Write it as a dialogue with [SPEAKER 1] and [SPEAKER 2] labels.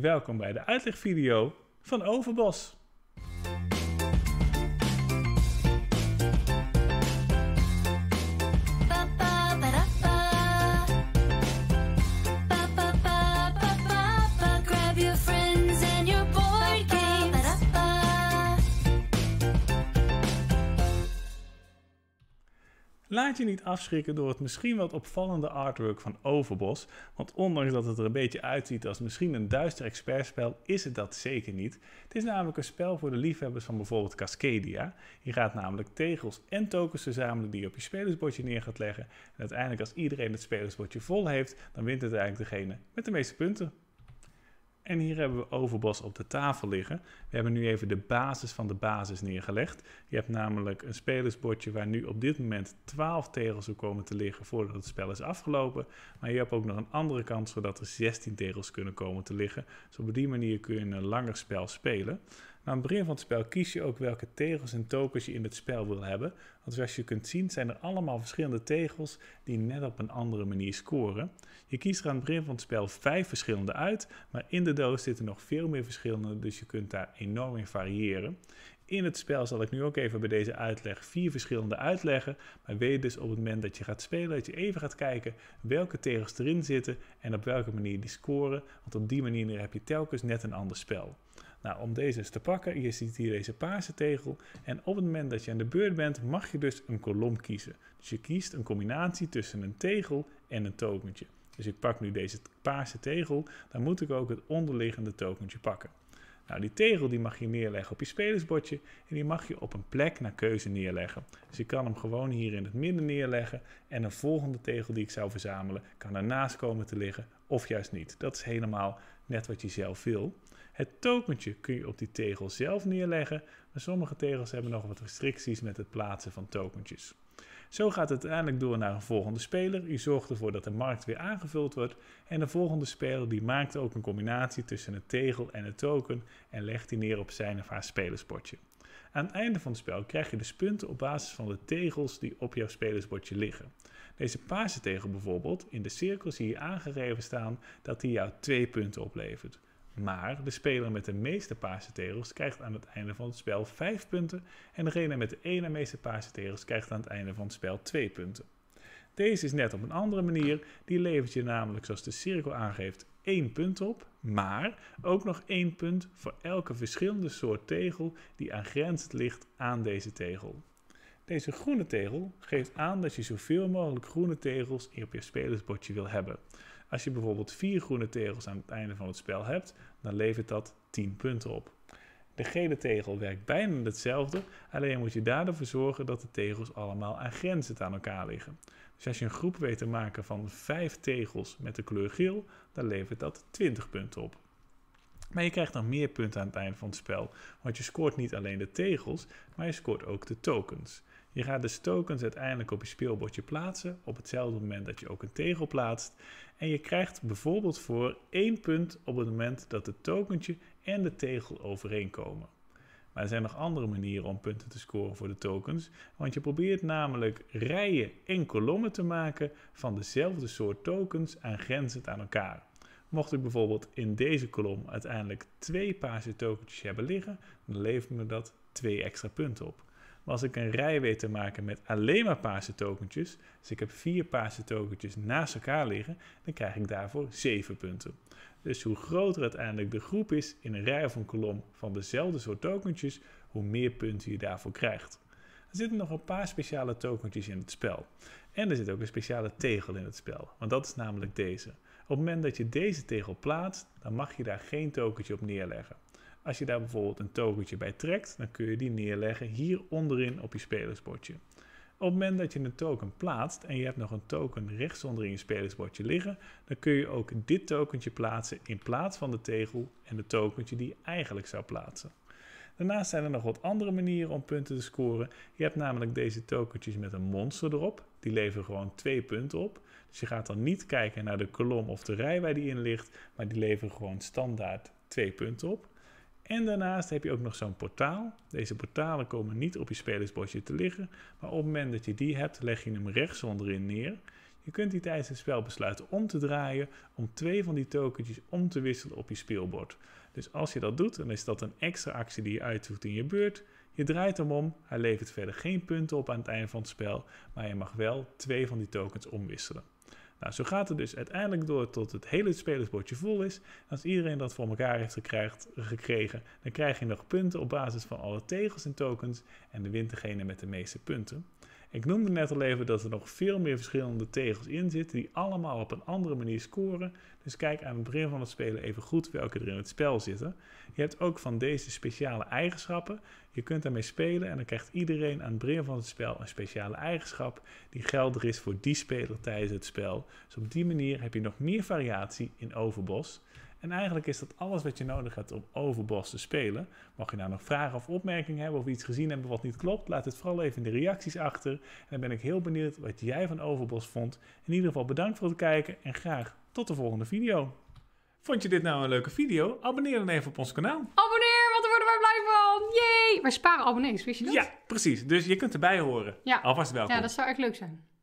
[SPEAKER 1] Welkom bij de uitlegvideo van Overbos. Laat je niet afschrikken door het misschien wat opvallende artwork van Overbos, want ondanks dat het er een beetje uitziet als misschien een duister expertspel, is het dat zeker niet. Het is namelijk een spel voor de liefhebbers van bijvoorbeeld Cascadia. Je gaat namelijk tegels en tokens verzamelen die je op je spelersbordje neer gaat leggen. En uiteindelijk als iedereen het spelersbordje vol heeft, dan wint het uiteindelijk degene met de meeste punten. En hier hebben we overbos op de tafel liggen. We hebben nu even de basis van de basis neergelegd. Je hebt namelijk een spelersbordje waar nu op dit moment 12 tegels op komen te liggen voordat het spel is afgelopen. Maar je hebt ook nog een andere kant zodat er 16 tegels kunnen komen te liggen. Dus op die manier kun je een langer spel spelen. Maar aan het begin van het spel kies je ook welke tegels en tokens je in het spel wil hebben. Want zoals je kunt zien zijn er allemaal verschillende tegels die net op een andere manier scoren. Je kiest er aan het begin van het spel vijf verschillende uit, maar in de doos zitten nog veel meer verschillende, dus je kunt daar enorm in variëren. In het spel zal ik nu ook even bij deze uitleg vier verschillende uitleggen. Maar weet dus op het moment dat je gaat spelen, dat je even gaat kijken welke tegels erin zitten en op welke manier die scoren. Want op die manier heb je telkens net een ander spel. Nou, om deze eens te pakken, je ziet hier deze paarse tegel. En op het moment dat je aan de beurt bent, mag je dus een kolom kiezen. Dus je kiest een combinatie tussen een tegel en een tokentje. Dus ik pak nu deze paarse tegel, dan moet ik ook het onderliggende tokentje pakken. Nou, die tegel die mag je neerleggen op je spelersbordje en die mag je op een plek naar keuze neerleggen. Dus ik kan hem gewoon hier in het midden neerleggen en een volgende tegel die ik zou verzamelen kan ernaast komen te liggen of juist niet. Dat is helemaal net wat je zelf wil. Het tokentje kun je op die tegel zelf neerleggen, maar sommige tegels hebben nog wat restricties met het plaatsen van tokentjes. Zo gaat het uiteindelijk door naar een volgende speler. U zorgt ervoor dat de markt weer aangevuld wordt. En de volgende speler die maakt ook een combinatie tussen het tegel en het token en legt die neer op zijn of haar spelerspotje. Aan het einde van het spel krijg je dus punten op basis van de tegels die op jouw spelersbordje liggen. Deze paarse tegel bijvoorbeeld, in de cirkel zie je aangegeven staan dat die jou 2 punten oplevert. Maar de speler met de meeste paarse tegels krijgt aan het einde van het spel 5 punten en degene met de ene meeste paarse tegels krijgt aan het einde van het spel 2 punten. Deze is net op een andere manier, die levert je namelijk zoals de cirkel aangeeft 1 punt op, maar ook nog één punt voor elke verschillende soort tegel die aangrenzend ligt aan deze tegel. Deze groene tegel geeft aan dat je zoveel mogelijk groene tegels op je spelersbordje wil hebben. Als je bijvoorbeeld vier groene tegels aan het einde van het spel hebt, dan levert dat 10 punten op. De gele tegel werkt bijna hetzelfde, alleen moet je daarvoor zorgen dat de tegels allemaal aan grenzen aan elkaar liggen. Dus als je een groep weet te maken van 5 tegels met de kleur geel, dan levert dat 20 punten op. Maar je krijgt nog meer punten aan het eind van het spel, want je scoort niet alleen de tegels, maar je scoort ook de tokens. Je gaat de dus tokens uiteindelijk op je speelbordje plaatsen, op hetzelfde moment dat je ook een tegel plaatst. En je krijgt bijvoorbeeld voor 1 punt op het moment dat het tokentje en de tegel overeenkomen. Maar er zijn nog andere manieren om punten te scoren voor de tokens, want je probeert namelijk rijen en kolommen te maken van dezelfde soort tokens aangrenzend aan elkaar. Mocht ik bijvoorbeeld in deze kolom uiteindelijk twee paarse tokentjes hebben liggen, dan levert me dat twee extra punten op. Maar als ik een rij weet te maken met alleen maar paarse tokentjes, dus ik heb vier paarse tokentjes naast elkaar liggen, dan krijg ik daarvoor 7 punten. Dus hoe groter uiteindelijk de groep is in een rij of een kolom van dezelfde soort tokentjes, hoe meer punten je daarvoor krijgt. Er zitten nog een paar speciale tokentjes in het spel. En er zit ook een speciale tegel in het spel, want dat is namelijk deze. Op het moment dat je deze tegel plaatst, dan mag je daar geen tokentje op neerleggen. Als je daar bijvoorbeeld een tokentje bij trekt, dan kun je die neerleggen hier onderin op je spelersbordje. Op het moment dat je een token plaatst en je hebt nog een token rechtsonder in je spelersbordje liggen, dan kun je ook dit tokentje plaatsen in plaats van de tegel en het tokentje die je eigenlijk zou plaatsen. Daarnaast zijn er nog wat andere manieren om punten te scoren. Je hebt namelijk deze tokentjes met een monster erop. Die leveren gewoon twee punten op. Dus je gaat dan niet kijken naar de kolom of de rij waar die in ligt, maar die leveren gewoon standaard twee punten op. En daarnaast heb je ook nog zo'n portaal. Deze portalen komen niet op je spelersbordje te liggen, maar op het moment dat je die hebt, leg je hem rechts onderin neer. Je kunt die tijdens het spel besluiten om te draaien om twee van die tokentjes om te wisselen op je speelbord. Dus als je dat doet, dan is dat een extra actie die je uitvoert in je beurt. Je draait hem om, hij levert verder geen punten op aan het einde van het spel, maar je mag wel twee van die tokens omwisselen. Nou, zo gaat het dus uiteindelijk door tot het hele spelersbordje vol is. Als iedereen dat voor elkaar heeft gekregen, dan krijg je nog punten op basis van alle tegels en tokens. En de wint degene met de meeste punten. Ik noemde net al even dat er nog veel meer verschillende tegels in zitten die allemaal op een andere manier scoren. Dus kijk aan het begin van het spelen even goed welke er in het spel zitten. Je hebt ook van deze speciale eigenschappen. Je kunt daarmee spelen en dan krijgt iedereen aan het begin van het spel een speciale eigenschap die geldig is voor die speler tijdens het spel. Dus op die manier heb je nog meer variatie in Overbos. En eigenlijk is dat alles wat je nodig hebt om Overbos te spelen. Mag je nou nog vragen of opmerkingen hebben of iets gezien hebben wat niet klopt, laat het vooral even in de reacties achter. En dan ben ik heel benieuwd wat jij van Overbos vond. In ieder geval bedankt voor het kijken en graag tot de volgende video. Vond je dit nou een leuke video? Abonneer dan even op ons kanaal. Abonneer, want we worden wij blij van. Jee! Wij sparen abonnees, wist je dat? Ja, precies. Dus je kunt erbij horen. Alvast welkom. Ja, dat zou echt leuk zijn.